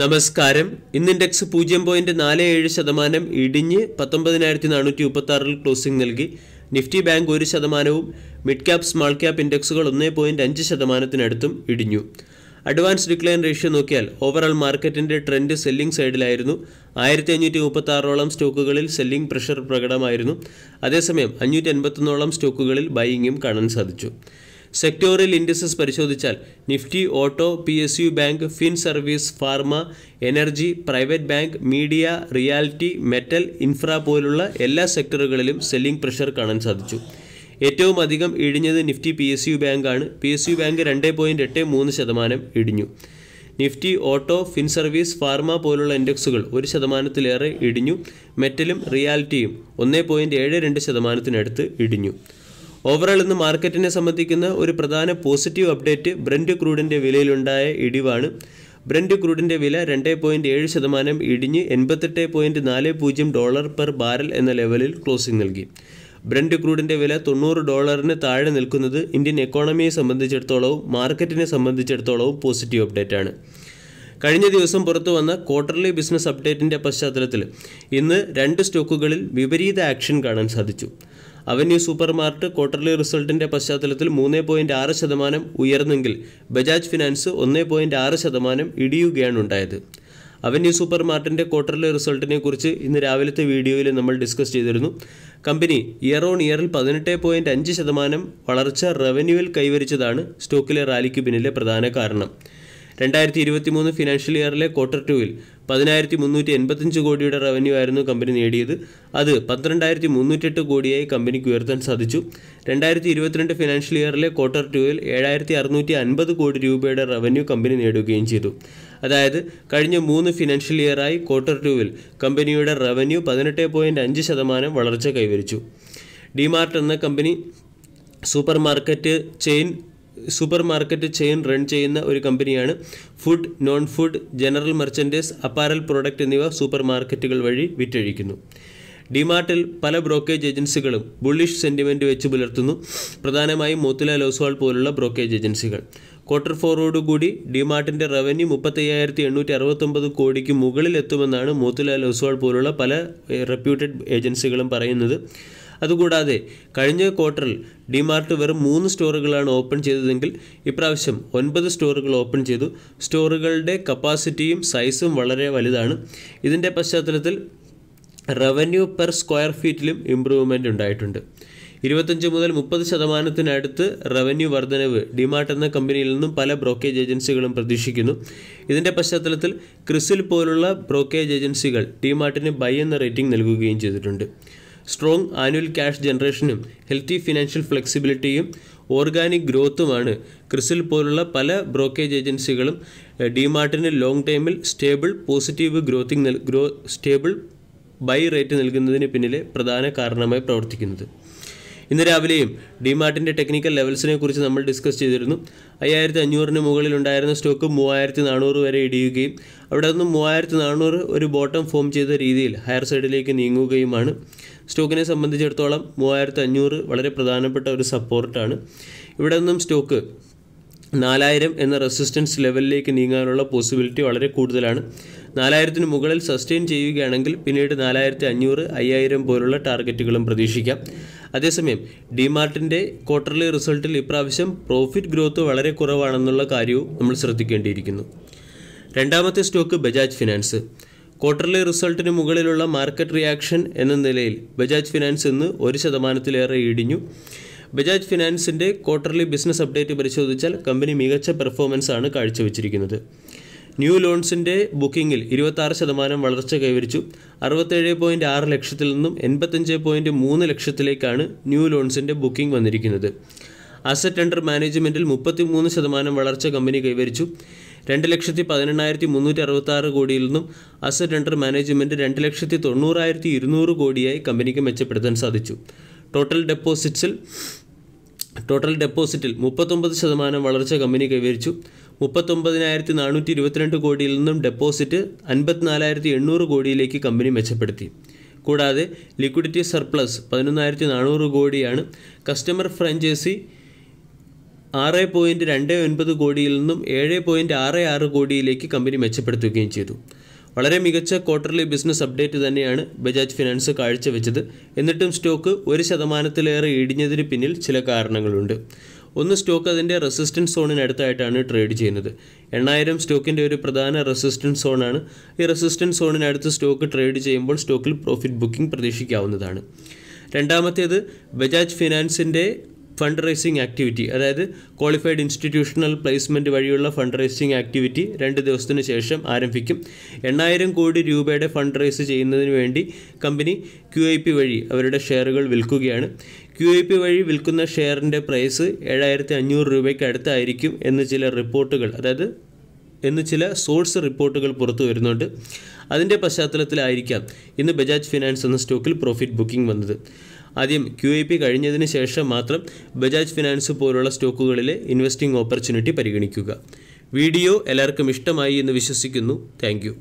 നമസ്കാരം ഇന്ന് ഇൻഡെക്സ് പൂജ്യം പോയിന്റ് നാല് ഏഴ് ശതമാനം ഇടിഞ്ഞ് പത്തൊമ്പതിനായിരത്തി നാനൂറ്റി മുപ്പത്തി ആറിൽ ക്ലോസിംഗ് നൽകി നിഫ്റ്റി ബാങ്ക് ഒരു ശതമാനവും മിഡ് ക്യാപ് സ്മാൾ ക്യാപ് ഇൻഡെക്സുകൾ ഒന്നേ പോയിന്റ് അഞ്ച് ശതമാനത്തിനടുത്തും ഇടിഞ്ഞു അഡ്വാൻസ് ഡിക്ലൈൻ റേഷ്യോ നോക്കിയാൽ ഓവറോൾ മാർക്കറ്റിന്റെ ട്രെൻഡ് സെല്ലിംഗ് സൈഡിലായിരുന്നു ആയിരത്തി അഞ്ഞൂറ്റി മുപ്പത്തി ആറോളം സ്റ്റോക്കുകളിൽ സെല്ലിംഗ് പ്രഷർ പ്രകടമായിരുന്നു അതേസമയം അഞ്ഞൂറ്റി എൺപത്തൊന്നോളം സ്റ്റോക്കുകളിൽ ബൈയിങ്ങും കാണാൻ സാധിച്ചു സെക്ടോറിയൽ ഇൻഡസസ് പരിശോധിച്ചാൽ Nifty auto P S U bank fin service pharma energy private bank media reality metal infra പോലുള്ള എല്ലാ സെക്ടറുകളിലും സെല്ലിംഗ് പ്രഷർ കാണാൻ സാധിച്ചു ഏറ്റവും അധികം ഇടിഞ്ഞത് നിഫ്റ്റി പി എസ് യു ബാങ്കാണ് പി എസ് യു ബാങ്ക് രണ്ട് പോയിൻറ്റ് എട്ട് മൂന്ന് ശതമാനം ഇടിഞ്ഞു Nifty auto fin service pharma പോലുള്ള ഇൻഡെക്സുകൾ ഒരു ശതമാനത്തിലേറെ ഇടിഞ്ഞു മെറ്റലും റിയാലിറ്റിയും ഒന്ന് പോയിൻറ്റ് ഏഴ് രണ്ട് ശതമാനത്തിനടുത്ത് ഇടിഞ്ഞു ഓവറോൾ ഇന്ന് മാർക്കറ്റിനെ സംബന്ധിക്കുന്ന ഒരു പ്രധാന പോസിറ്റീവ് അപ്ഡേറ്റ് ബ്രൻഡ് ക്രൂഡിൻ്റെ വിലയിലുണ്ടായ ഇടിവാണ് ബ്രണ്ട് ക്രൂഡിൻ്റെ വില രണ്ട് പോയിൻറ്റ് ഏഴ് ശതമാനം ഇടിഞ്ഞ് എൺപത്തെട്ട് പോയിൻറ്റ് നാല് പൂജ്യം ഡോളർ പെർ ബാരൽ എന്ന ലെവലിൽ ക്ലോസിംഗ് നൽകി ബ്രണ്ട് ക്രൂഡിൻ്റെ വില തൊണ്ണൂറ് ഡോളറിന് താഴെ നിൽക്കുന്നത് ഇന്ത്യൻ എക്കോണമിയെ സംബന്ധിച്ചിടത്തോളവും മാർക്കറ്റിനെ സംബന്ധിച്ചിടത്തോളവും പോസിറ്റീവ് അപ്ഡേറ്റ് ആണ് കഴിഞ്ഞ ദിവസം പുറത്തു വന്ന ക്വാർട്ടർലി ബിസിനസ് അപ്ഡേറ്റിൻ്റെ പശ്ചാത്തലത്തിൽ ഇന്ന് രണ്ട് സ്റ്റോക്കുകളിൽ വിപരീത ആക്ഷൻ കാണാൻ സാധിച്ചു അവന്യൂ സൂപ്പർമാർട്ട് ക്വാർട്ടർലി റിസൾട്ടിന്റെ പശ്ചാത്തലത്തിൽ മൂന്ന് പോയിന്റ് ആറ് ശതമാനം ഉയർന്നെങ്കിൽ ബജാജ് ഫിനാൻസ് ഒന്ന് പോയിന്റ് ആറ് ശതമാനം ഇടിയുകയാണ് ഉണ്ടായത് അവന്യൂ സൂപ്പർ മാർട്ടിൻ്റെ ക്വാർട്ടർലി റിസൾട്ടിനെ കുറിച്ച് ഇന്ന് രാവിലത്തെ വീഡിയോയിൽ നമ്മൾ ഡിസ്കസ് ചെയ്തിരുന്നു കമ്പനി ഇയർ ഓൺ ഇയറിൽ പതിനെട്ട് പോയിൻറ്റ് അഞ്ച് ശതമാനം വളർച്ച റവന്യൂവിൽ കൈവരിച്ചതാണ് സ്റ്റോക്കിലെ റാലിക്ക് പിന്നിലെ പ്രധാന കാരണം രണ്ടായിരത്തി ഇരുപത്തി മൂന്ന് ഫിനാൻഷ്യൽ ഇയറിലെ ക്വാർട്ടർ ടുവിൽ പതിനായിരത്തി മുന്നൂറ്റി എൺപത്തഞ്ച് കോടിയുടെ റവന്യൂ ആയിരുന്നു കമ്പനി നേടിയത് അത് പന്ത്രണ്ടായിരത്തി മുന്നൂറ്റെട്ട് കോടിയായി കമ്പനിക്ക് ഉയർത്താൻ സാധിച്ചു രണ്ടായിരത്തി ഇരുപത്തിരണ്ട് ഫിനാൻഷ്യൽ ഇയറിലെ ക്വാർട്ടർ ടുവിൽ ഏഴായിരത്തി അറുന്നൂറ്റി അൻപത് കോടി രൂപയുടെ റവന്യൂ കമ്പനി നേടുകയും ചെയ്തു അതായത് കഴിഞ്ഞ മൂന്ന് ഫിനാൻഷ്യൽ ഇയറായി ക്വാർട്ടർ ടുവിൽ കമ്പനിയുടെ റവന്യൂ പതിനെട്ട് പോയിൻറ്റ് അഞ്ച് ശതമാനം വളർച്ച കൈവരിച്ചു ഡിമാർട്ട് എന്ന company supermarket chain supermarket chain run ചെയ്യുന്ന ഒരു കമ്പനിയാണ് food non food general merchandise apparel product എന്നിവ സൂപ്പർ മാർക്കറ്റുകൾ വഴി വിറ്റഴിക്കുന്നു ഡിമാർട്ടിൽ പല ബ്രോക്കേജ് ഏജൻസികളും ബുള്ളിഷ് സെൻറ്റിമെൻറ്റ് വെച്ച് പുലർത്തുന്നു പ്രധാനമായും മോത്തിലാൽ ഓസ്വാൾ പോലുള്ള ബ്രോക്കേജ് ഏജൻസികൾ ക്വാർട്ടർ കൂടി ഡിമാർട്ടിൻ്റെ റവന്യൂ മുപ്പത്തയ്യായിരത്തി എണ്ണൂറ്റി അറുപത്തൊമ്പത് കോടിക്ക് മുകളിലെത്തുമെന്നാണ് മോത്തിലാൽ ഓസ്വാൾ പോലുള്ള പല റെപ്യൂട്ടഡ് ഏജൻസികളും പറയുന്നത് അതുകൂടാതെ കഴിഞ്ഞ ക്വാർട്ടറിൽ ഡിമാർട്ട് വെറും മൂന്ന് സ്റ്റോറുകളാണ് ഓപ്പൺ ചെയ്തതെങ്കിൽ ഇപ്രാവശ്യം ഒൻപത് സ്റ്റോറുകൾ ഓപ്പൺ ചെയ്തു സ്റ്റോറുകളുടെ കപ്പാസിറ്റിയും സൈസും വളരെ വലുതാണ് ഇതിൻ്റെ പശ്ചാത്തലത്തിൽ റവന്യൂ പെർ സ്ക്വയർ ഫീറ്റിലും ഇമ്പ്രൂവ്മെൻ്റ് ഉണ്ടായിട്ടുണ്ട് ഇരുപത്തഞ്ച് മുതൽ മുപ്പത് ശതമാനത്തിനടുത്ത് റവന്യൂ വർധനവ് ഡിമാർട്ട് എന്ന കമ്പനിയിൽ നിന്നും പല ബ്രോക്കേജ് ഏജൻസികളും പ്രതീക്ഷിക്കുന്നു ഇതിൻ്റെ പശ്ചാത്തലത്തിൽ ക്രിസിൽ പോലുള്ള ബ്രോക്കേജ് ഏജൻസികൾ ഡിമാർട്ടിന് ബൈ എന്ന റേറ്റിംഗ് നൽകുകയും ചെയ്തിട്ടുണ്ട് സ്ട്രോങ് ആനുവൽ ക്യാഷ് ജനറേഷനും ഹെൽത്തി ഫിനാൻഷ്യൽ ഫ്ലെക്സിബിലിറ്റിയും ഓർഗാനിക് ഗ്രോത്തുമാണ് ക്രിസിൽ പോലുള്ള പല ബ്രോക്കേജ് ഏജൻസികളും ഡിമാർട്ടിന് ലോങ് ടൈമിൽ stable positive growing grow stable buy rate നൽകുന്നതിന് പിന്നിലെ പ്രധാന കാരണമായി പ്രവർത്തിക്കുന്നത് ഇന്ന് രാവിലെയും ഡിമാർട്ടിൻ്റെ ടെക്നിക്കൽ ലെവൽസിനെ കുറിച്ച് നമ്മൾ ഡിസ്കസ് ചെയ്തിരുന്നു അയ്യായിരത്തി അഞ്ഞൂറിന് ഉണ്ടായിരുന്ന സ്റ്റോക്ക് മൂവായിരത്തി നാനൂറ് വരെ ഇടിയുകയും അവിടെ നിന്ന് മൂവായിരത്തി നാനൂറ് ഒരു ബോട്ടം ഫോം ചെയ്ത രീതിയിൽ ഹയർ സൈഡിലേക്ക് നീങ്ങുകയുമാണ് സ്റ്റോക്കിനെ സംബന്ധിച്ചിടത്തോളം മൂവായിരത്തി അഞ്ഞൂറ് വളരെ പ്രധാനപ്പെട്ട ഒരു സപ്പോർട്ടാണ് ഇവിടെ നിന്നും സ്റ്റോക്ക് നാലായിരം എന്ന റെസിസ്റ്റൻസ് ലെവലിലേക്ക് നീങ്ങാനുള്ള പോസിബിലിറ്റി വളരെ കൂടുതലാണ് നാലായിരത്തിന് മുകളിൽ സസ്റ്റെയിൻ ചെയ്യുകയാണെങ്കിൽ പിന്നീട് നാലായിരത്തി അഞ്ഞൂറ് അയ്യായിരം പോലുള്ള ടാർഗറ്റുകളും പ്രതീക്ഷിക്കാം അതേസമയം ഡിമാർട്ടിൻ്റെ ക്വാർട്ടർലി റിസൾട്ടിൽ ഇപ്രാവശ്യം പ്രോഫിറ്റ് ഗ്രോത്ത് വളരെ കുറവാണെന്നുള്ള കാര്യവും നമ്മൾ ശ്രദ്ധിക്കേണ്ടിയിരിക്കുന്നു രണ്ടാമത്തെ സ്റ്റോക്ക് ബജാജ് ഫിനാൻസ് ക്വാർട്ടർലി റിസൾട്ടിന് മുകളിലുള്ള മാർക്കറ്റ് റിയാക്ഷൻ എന്ന നിലയിൽ ബജാജ് ഫിനാൻസ് ഇന്ന് ഒരു ശതമാനത്തിലേറെ ഇടിഞ്ഞു ബജാജ് ഫിനാൻസിൻ്റെ ക്വാർട്ടർലി ബിസിനസ് അപ്ഡേറ്റ് പരിശോധിച്ചാൽ കമ്പനി മികച്ച പെർഫോമൻസ് ആണ് കാഴ്ചവെച്ചിരിക്കുന്നത് ന്യൂ ലോൺസിൻ്റെ ബുക്കിങ്ങിൽ ഇരുപത്താറ് ശതമാനം വളർച്ച കൈവരിച്ചു അറുപത്തേഴ് പോയിൻറ്റ് ആറ് ലക്ഷത്തിൽ നിന്നും എൺപത്തഞ്ച് പോയിൻറ്റ് മൂന്ന് ലക്ഷത്തിലേക്കാണ് ന്യൂ ലോൺസിൻ്റെ ബുക്കിംഗ് വന്നിരിക്കുന്നത് അസറ്റ് അണ്ടർ മാനേജ്മെൻറ്റിൽ മുപ്പത്തി മൂന്ന് ശതമാനം വളർച്ച കമ്പനി കൈവരിച്ചു രണ്ട് ലക്ഷത്തി പതിനെണ്ണായിരത്തി മുന്നൂറ്റി അറുപത്താറ് കോടിയിൽ നിന്നും അസറ്റ് അണ്ടർ മാനേജ്മെൻറ്റ് രണ്ട് ലക്ഷത്തി തൊണ്ണൂറായിരത്തി ഇരുന്നൂറ് കോടിയായി കമ്പനിക്ക് മെച്ചപ്പെടുത്താൻ സാധിച്ചു ടോട്ടൽ ഡെപ്പോസിറ്റ്സിൽ ടോട്ടൽ ഡെപ്പോസിറ്റിൽ മുപ്പത്തൊമ്പത് ശതമാനം വളർച്ച കമ്പനി കൈവരിച്ചു മുപ്പത്തൊമ്പതിനായിരത്തി നാനൂറ്റി ഇരുപത്തിരണ്ട് കോടിയിൽ നിന്നും ഡെപ്പോസിറ്റ് അൻപത്തിനാലായിരത്തി എണ്ണൂറ് കോടിയിലേക്ക് കമ്പനി മെച്ചപ്പെടുത്തി കൂടാതെ ലിക്വിഡിറ്റി സർപ്ലസ് പതിനൊന്നായിരത്തി നാനൂറ് കോടിയാണ് കസ്റ്റമർ ഫ്രാഞ്ചൈസി ആറ് പോയിൻറ്റ് രണ്ട് ഒൻപത് കോടിയിൽ നിന്നും ഏഴ് പോയിൻറ്റ് ആറ് ആറ് കോടിയിലേക്ക് കമ്പനി മെച്ചപ്പെടുത്തുകയും ചെയ്തു വളരെ മികച്ച ക്വാർട്ടർലി ബിസിനസ് അപ്ഡേറ്റ് തന്നെയാണ് ബജാജ് ഫിനാൻസ് കാഴ്ചവെച്ചത് എന്നിട്ടും സ്റ്റോക്ക് ഒരു ശതമാനത്തിലേറെ ഇടിഞ്ഞതിന് പിന്നിൽ ചില കാരണങ്ങളുണ്ട് ഒന്ന് സ്റ്റോക്ക് അതിൻ്റെ റെസിസ്റ്റൻസ് സോണിനടുത്തായിട്ടാണ് ട്രേഡ് ചെയ്യുന്നത് എണ്ണായിരം സ്റ്റോക്കിൻ്റെ ഒരു പ്രധാന റെസിസ്റ്റൻസ് സോണാണ് ഈ റെസിസ്റ്റൻസ് സോണിനടുത്ത് സ്റ്റോക്ക് ട്രേഡ് ചെയ്യുമ്പോൾ സ്റ്റോക്കിൽ പ്രോഫിറ്റ് ബുക്കിംഗ് പ്രതീക്ഷിക്കാവുന്നതാണ് രണ്ടാമത്തേത് ബജാജ് ഫിനാൻസിൻ്റെ ഫണ്ട് റേസിംഗ് ആക്ടിവിറ്റി അതായത് ക്വാളിഫൈഡ് ഇൻസ്റ്റിറ്റ്യൂഷണൽ പ്ലേസ്മെൻറ്റ് വഴിയുള്ള ഫണ്ട് റേസിംഗ് ആക്ടിവിറ്റി രണ്ട് ദിവസത്തിന് ശേഷം ആരംഭിക്കും എണ്ണായിരം കോടി രൂപയുടെ ഫണ്ട് റേസ് ചെയ്യുന്നതിന് വേണ്ടി കമ്പനി ക്യു ഐ പി വഴി അവരുടെ ഷെയറുകൾ വിൽക്കുകയാണ് ക്യു ഐ പി വഴി വിൽക്കുന്ന ഷെയറിൻ്റെ പ്രൈസ് ഏഴായിരത്തി അഞ്ഞൂറ് രൂപയ്ക്ക് അടുത്തായിരിക്കും എന്ന് ചില റിപ്പോർട്ടുകൾ അതായത് എന്ന് ചില സോഴ്സ് റിപ്പോർട്ടുകൾ പുറത്തു വരുന്നുണ്ട് അതിൻ്റെ പശ്ചാത്തലത്തിലായിരിക്കാം ഇന്ന് ബജാജ് ഫിനാൻസ് എന്ന സ്റ്റോക്കിൽ പ്രോഫിറ്റ് ബുക്കിംഗ് വന്നത് ആദ്യം ക്യു ഐ പി കഴിഞ്ഞതിന് ശേഷം മാത്രം ബജാജ് ഫിനാൻസ് പോലുള്ള സ്റ്റോക്കുകളിലെ ഇൻവെസ്റ്റിംഗ് ഓപ്പർച്യൂണിറ്റി പരിഗണിക്കുക വീഡിയോ എല്ലാവർക്കും ഇഷ്ടമായി എന്ന് വിശ്വസിക്കുന്നു താങ്ക്